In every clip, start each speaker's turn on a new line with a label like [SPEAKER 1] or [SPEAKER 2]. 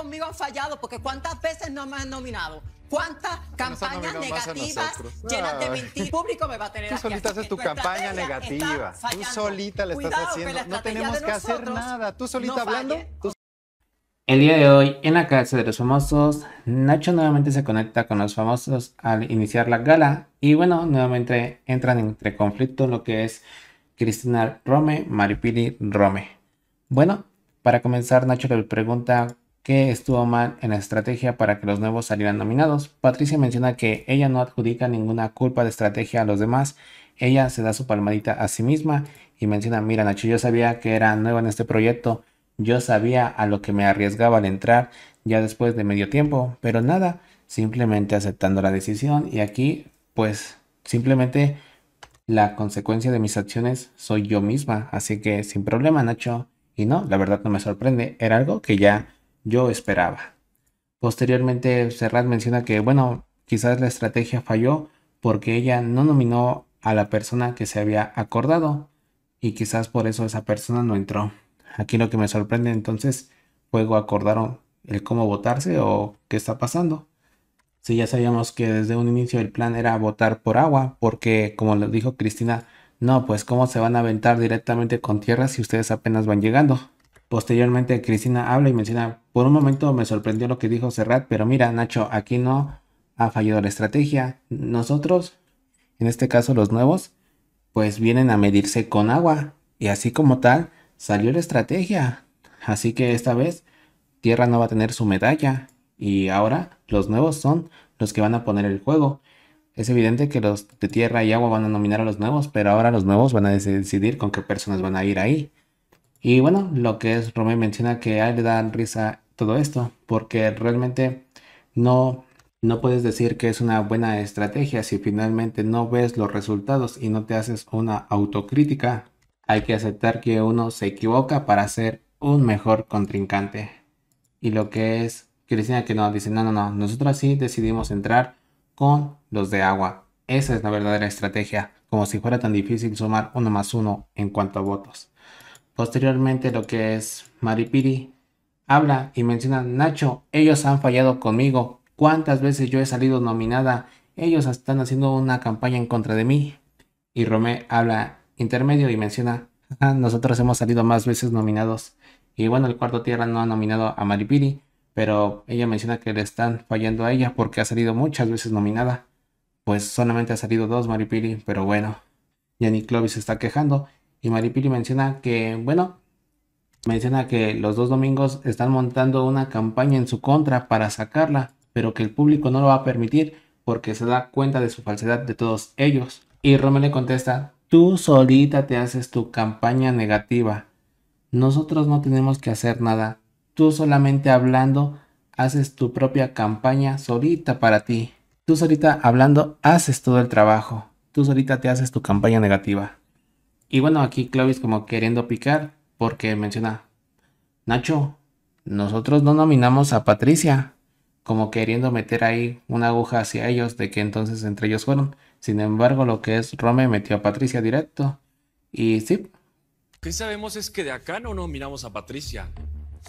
[SPEAKER 1] conmigo han fallado, porque cuántas veces no me han nominado. ¿Cuántas campañas negativas llenas de mentiras? público me va a tener Tú solita haces tu campaña negativa. Tú solita le estás haciendo. no tenemos que hacer nada. Tú solita hablando. El día de hoy, en la casa de los famosos, Nacho nuevamente se conecta con los famosos al iniciar la gala. Y bueno, nuevamente entran entre conflicto lo que es Cristina Rome, Maripili Rome. Bueno, para comenzar, Nacho le pregunta que estuvo mal en la estrategia para que los nuevos salieran nominados. Patricia menciona que ella no adjudica ninguna culpa de estrategia a los demás, ella se da su palmadita a sí misma y menciona, mira Nacho, yo sabía que era nueva en este proyecto, yo sabía a lo que me arriesgaba al entrar ya después de medio tiempo, pero nada, simplemente aceptando la decisión y aquí pues simplemente la consecuencia de mis acciones soy yo misma, así que sin problema Nacho. Y no, la verdad no me sorprende, era algo que ya yo esperaba. Posteriormente, Serrat menciona que, bueno, quizás la estrategia falló porque ella no nominó a la persona que se había acordado y quizás por eso esa persona no entró. Aquí lo que me sorprende entonces, luego acordaron el cómo votarse o qué está pasando. Si ya sabíamos que desde un inicio el plan era votar por agua, porque como lo dijo Cristina, no, pues cómo se van a aventar directamente con tierra si ustedes apenas van llegando. Posteriormente, Cristina habla y menciona, por un momento me sorprendió lo que dijo Serrat, pero mira, Nacho, aquí no ha fallado la estrategia. Nosotros, en este caso los nuevos, pues vienen a medirse con agua. Y así como tal, salió la estrategia. Así que esta vez, Tierra no va a tener su medalla. Y ahora, los nuevos son los que van a poner el juego. Es evidente que los de tierra y agua van a nominar a los nuevos, pero ahora los nuevos van a decidir con qué personas van a ir ahí. Y bueno, lo que es Romeo menciona que a él le da risa todo esto, porque realmente no, no puedes decir que es una buena estrategia si finalmente no ves los resultados y no te haces una autocrítica. Hay que aceptar que uno se equivoca para ser un mejor contrincante. Y lo que es Cristina que no dice, no, no, no, nosotros sí decidimos entrar con los de agua. Esa es la verdadera estrategia, como si fuera tan difícil sumar uno más uno en cuanto a votos. Posteriormente lo que es Maripiri habla y menciona, Nacho, ellos han fallado conmigo. ¿Cuántas veces yo he salido nominada? Ellos están haciendo una campaña en contra de mí. Y Romé habla intermedio y menciona, nosotros hemos salido más veces nominados. Y bueno, el cuarto tierra no ha nominado a Maripiri, pero ella menciona que le están fallando a ella porque ha salido muchas veces nominada. Pues solamente ha salido dos Maripiri, pero bueno. jenny Clovis está quejando y Maripili menciona que, bueno, menciona que los dos domingos están montando una campaña en su contra para sacarla, pero que el público no lo va a permitir porque se da cuenta de su falsedad de todos ellos. Y Romeo le contesta, tú solita te haces tu campaña negativa. Nosotros no tenemos que hacer nada. Tú solamente hablando haces tu propia campaña solita para ti. Tú solita hablando haces todo el trabajo. Tú solita te haces tu campaña negativa. Y bueno, aquí Clovis como queriendo picar porque menciona, Nacho, nosotros no nominamos a Patricia, como queriendo meter ahí una aguja hacia ellos de que entonces entre ellos fueron. Sin embargo, lo que es Rome metió a Patricia directo. Y sí. ¿Qué sabemos es que de acá no nominamos a Patricia?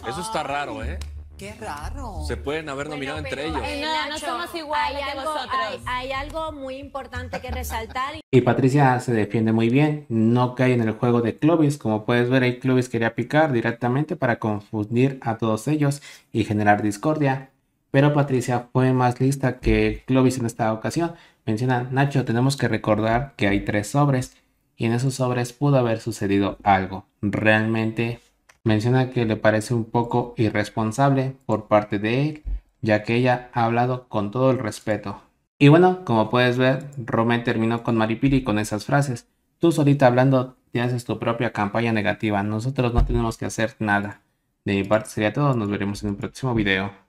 [SPEAKER 1] Eso está raro, ¿eh? Qué raro. Se pueden haber nominado entre ellos. Eh, eh, no, no somos iguales hay algo, vosotros. Hay, algo muy importante que resaltar. Y Patricia se defiende muy bien. No cae en el juego de Clovis. Como puedes ver, ahí Clovis quería picar directamente para confundir a todos ellos y generar discordia. Pero Patricia fue más lista que Clovis en esta ocasión. Menciona, Nacho, tenemos que recordar que hay tres sobres. Y en esos sobres pudo haber sucedido algo. Realmente Menciona que le parece un poco irresponsable por parte de él, ya que ella ha hablado con todo el respeto. Y bueno, como puedes ver, Romain terminó con Maripili con esas frases. Tú solita hablando te haces tu propia campaña negativa. Nosotros no tenemos que hacer nada. De mi parte sería todo. Nos veremos en un próximo video.